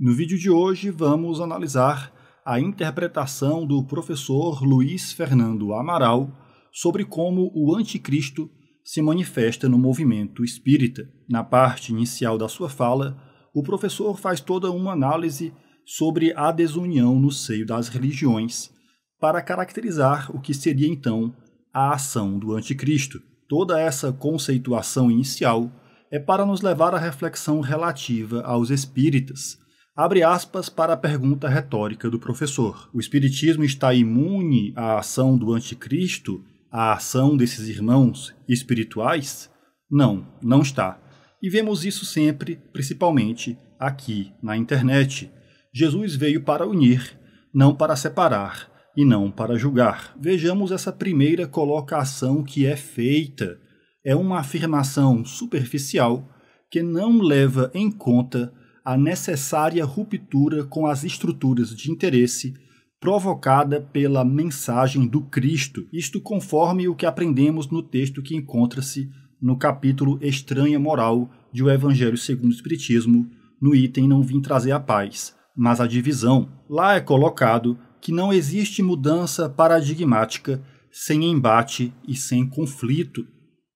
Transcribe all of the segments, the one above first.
No vídeo de hoje vamos analisar a interpretação do professor Luiz Fernando Amaral sobre como o anticristo se manifesta no movimento espírita. Na parte inicial da sua fala, o professor faz toda uma análise sobre a desunião no seio das religiões para caracterizar o que seria então a ação do anticristo. Toda essa conceituação inicial é para nos levar à reflexão relativa aos espíritas Abre aspas para a pergunta retórica do professor. O Espiritismo está imune à ação do Anticristo, à ação desses irmãos espirituais? Não, não está. E vemos isso sempre, principalmente aqui na internet. Jesus veio para unir, não para separar e não para julgar. Vejamos essa primeira colocação que é feita. É uma afirmação superficial que não leva em conta a necessária ruptura com as estruturas de interesse provocada pela mensagem do Cristo, isto conforme o que aprendemos no texto que encontra-se no capítulo Estranha Moral de O Evangelho segundo o Espiritismo, no item Não Vim Trazer a Paz, mas a Divisão. Lá é colocado que não existe mudança paradigmática sem embate e sem conflito.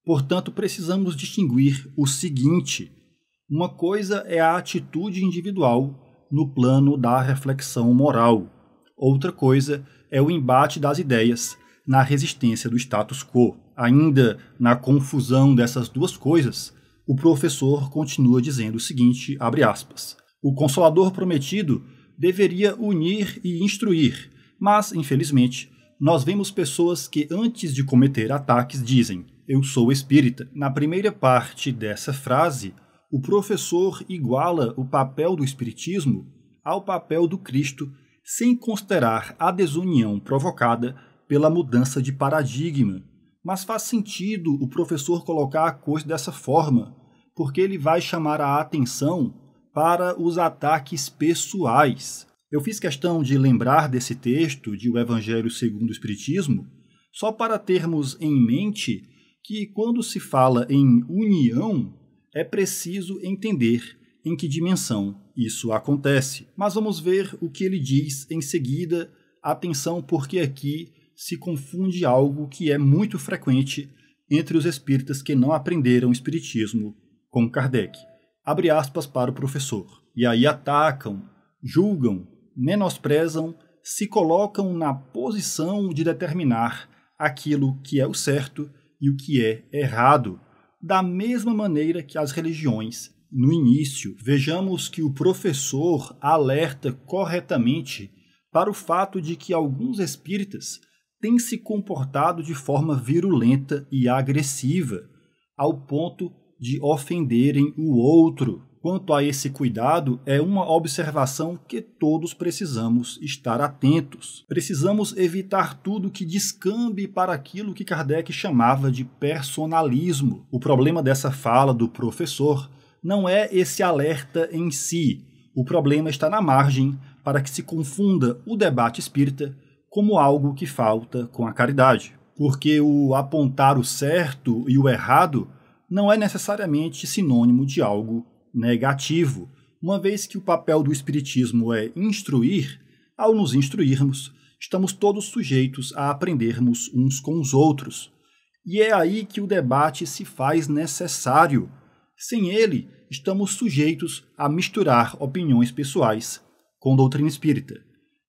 Portanto, precisamos distinguir o seguinte uma coisa é a atitude individual no plano da reflexão moral. Outra coisa é o embate das ideias na resistência do status quo. Ainda na confusão dessas duas coisas, o professor continua dizendo o seguinte, aspas, O consolador prometido deveria unir e instruir, mas, infelizmente, nós vemos pessoas que antes de cometer ataques dizem: "Eu sou espírita". Na primeira parte dessa frase, o professor iguala o papel do Espiritismo ao papel do Cristo, sem considerar a desunião provocada pela mudança de paradigma. Mas faz sentido o professor colocar a coisa dessa forma, porque ele vai chamar a atenção para os ataques pessoais. Eu fiz questão de lembrar desse texto de O Evangelho segundo o Espiritismo, só para termos em mente que, quando se fala em união, é preciso entender em que dimensão isso acontece. Mas vamos ver o que ele diz em seguida. Atenção, porque aqui se confunde algo que é muito frequente entre os espíritas que não aprenderam espiritismo com Kardec. Abre aspas para o professor. E aí atacam, julgam, menosprezam, se colocam na posição de determinar aquilo que é o certo e o que é errado da mesma maneira que as religiões. No início, vejamos que o professor alerta corretamente para o fato de que alguns espíritas têm se comportado de forma virulenta e agressiva, ao ponto de ofenderem o outro quanto a esse cuidado é uma observação que todos precisamos estar atentos. Precisamos evitar tudo que descambe para aquilo que Kardec chamava de personalismo. O problema dessa fala do professor não é esse alerta em si. O problema está na margem para que se confunda o debate espírita como algo que falta com a caridade. Porque o apontar o certo e o errado não é necessariamente sinônimo de algo negativo, né, uma vez que o papel do Espiritismo é instruir, ao nos instruirmos, estamos todos sujeitos a aprendermos uns com os outros. E é aí que o debate se faz necessário. Sem ele, estamos sujeitos a misturar opiniões pessoais com doutrina espírita.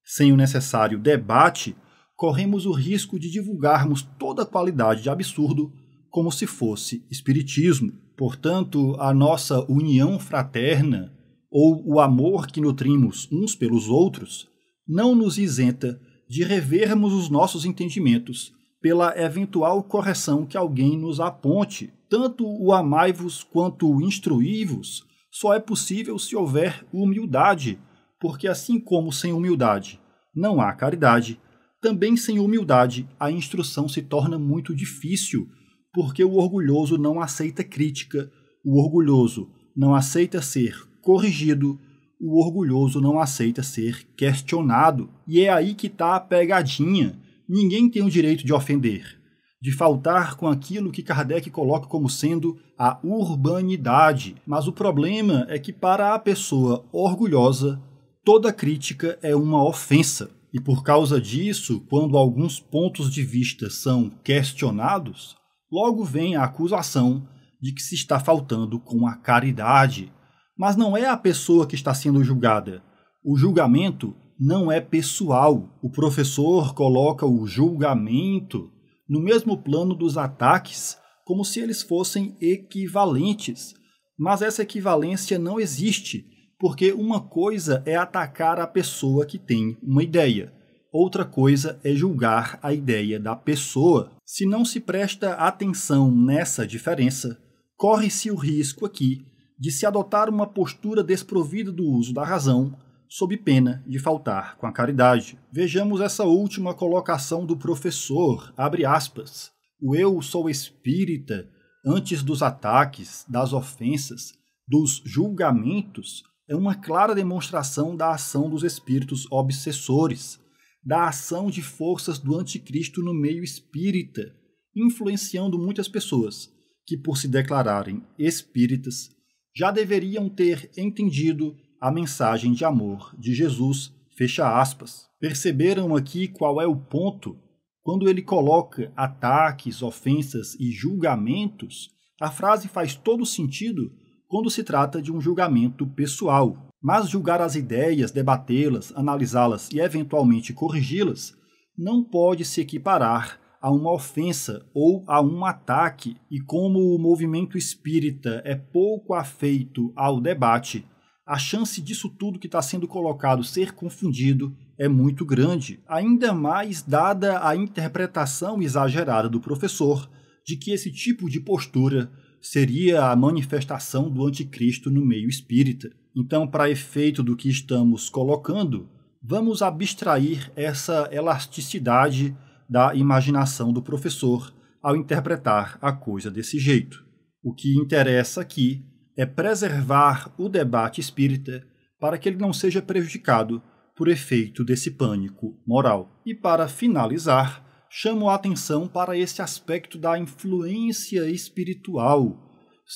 Sem o necessário debate, corremos o risco de divulgarmos toda a qualidade de absurdo como se fosse espiritismo. Portanto, a nossa união fraterna, ou o amor que nutrimos uns pelos outros, não nos isenta de revermos os nossos entendimentos pela eventual correção que alguém nos aponte. Tanto o amai-vos quanto o instruí-vos só é possível se houver humildade, porque assim como sem humildade não há caridade, também sem humildade a instrução se torna muito difícil porque o orgulhoso não aceita crítica, o orgulhoso não aceita ser corrigido, o orgulhoso não aceita ser questionado. E é aí que está a pegadinha. Ninguém tem o direito de ofender, de faltar com aquilo que Kardec coloca como sendo a urbanidade. Mas o problema é que, para a pessoa orgulhosa, toda crítica é uma ofensa. E por causa disso, quando alguns pontos de vista são questionados, Logo vem a acusação de que se está faltando com a caridade. Mas não é a pessoa que está sendo julgada. O julgamento não é pessoal. O professor coloca o julgamento no mesmo plano dos ataques, como se eles fossem equivalentes. Mas essa equivalência não existe, porque uma coisa é atacar a pessoa que tem uma ideia, outra coisa é julgar a ideia da pessoa. Se não se presta atenção nessa diferença, corre-se o risco aqui de se adotar uma postura desprovida do uso da razão, sob pena de faltar com a caridade. Vejamos essa última colocação do professor, abre aspas. O eu sou espírita antes dos ataques, das ofensas, dos julgamentos, é uma clara demonstração da ação dos espíritos obsessores, da ação de forças do anticristo no meio espírita, influenciando muitas pessoas que, por se declararem espíritas, já deveriam ter entendido a mensagem de amor de Jesus. Fecha aspas. Perceberam aqui qual é o ponto quando ele coloca ataques, ofensas e julgamentos, a frase faz todo sentido quando se trata de um julgamento pessoal. Mas julgar as ideias, debatê-las, analisá-las e eventualmente corrigi-las não pode se equiparar a uma ofensa ou a um ataque, e como o movimento espírita é pouco afeito ao debate, a chance disso tudo que está sendo colocado ser confundido é muito grande, ainda mais dada a interpretação exagerada do professor de que esse tipo de postura seria a manifestação do anticristo no meio espírita. Então, para efeito do que estamos colocando, vamos abstrair essa elasticidade da imaginação do professor ao interpretar a coisa desse jeito. O que interessa aqui é preservar o debate espírita para que ele não seja prejudicado por efeito desse pânico moral. E para finalizar, chamo a atenção para esse aspecto da influência espiritual.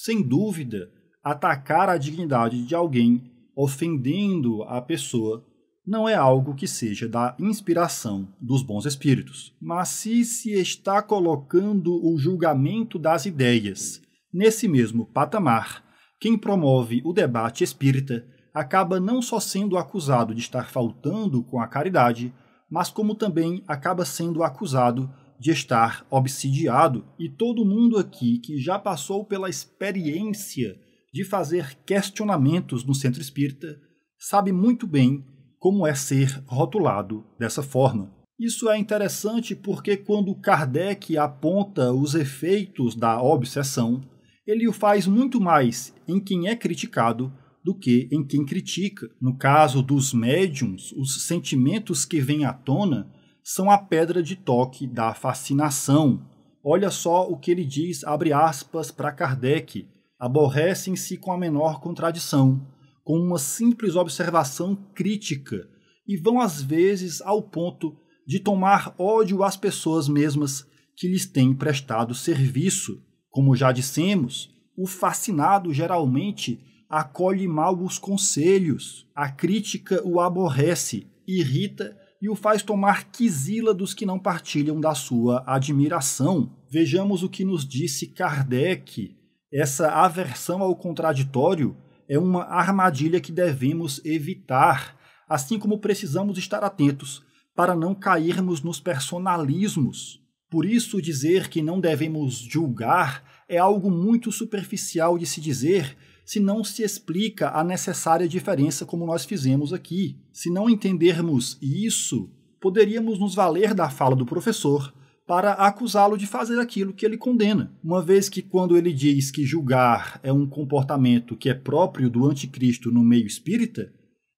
Sem dúvida, atacar a dignidade de alguém, ofendendo a pessoa, não é algo que seja da inspiração dos bons espíritos, mas se se está colocando o julgamento das ideias nesse mesmo patamar, quem promove o debate espírita acaba não só sendo acusado de estar faltando com a caridade, mas como também acaba sendo acusado de estar obsidiado. E todo mundo aqui que já passou pela experiência de fazer questionamentos no centro espírita, sabe muito bem como é ser rotulado dessa forma. Isso é interessante porque, quando Kardec aponta os efeitos da obsessão, ele o faz muito mais em quem é criticado do que em quem critica. No caso dos médiums, os sentimentos que vêm à tona são a pedra de toque da fascinação. Olha só o que ele diz, abre aspas, para Kardec aborrecem-se com a menor contradição, com uma simples observação crítica e vão às vezes ao ponto de tomar ódio às pessoas mesmas que lhes têm prestado serviço. Como já dissemos, o fascinado geralmente acolhe mal os conselhos, a crítica o aborrece, irrita e o faz tomar quisila dos que não partilham da sua admiração. Vejamos o que nos disse Kardec essa aversão ao contraditório é uma armadilha que devemos evitar, assim como precisamos estar atentos para não cairmos nos personalismos. Por isso, dizer que não devemos julgar é algo muito superficial de se dizer se não se explica a necessária diferença como nós fizemos aqui. Se não entendermos isso, poderíamos nos valer da fala do professor para acusá-lo de fazer aquilo que ele condena. Uma vez que, quando ele diz que julgar é um comportamento que é próprio do anticristo no meio espírita,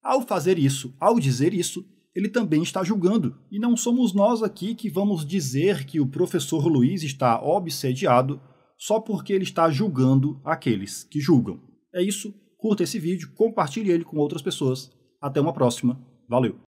ao fazer isso, ao dizer isso, ele também está julgando. E não somos nós aqui que vamos dizer que o professor Luiz está obsediado só porque ele está julgando aqueles que julgam. É isso, curta esse vídeo, compartilhe ele com outras pessoas. Até uma próxima. Valeu!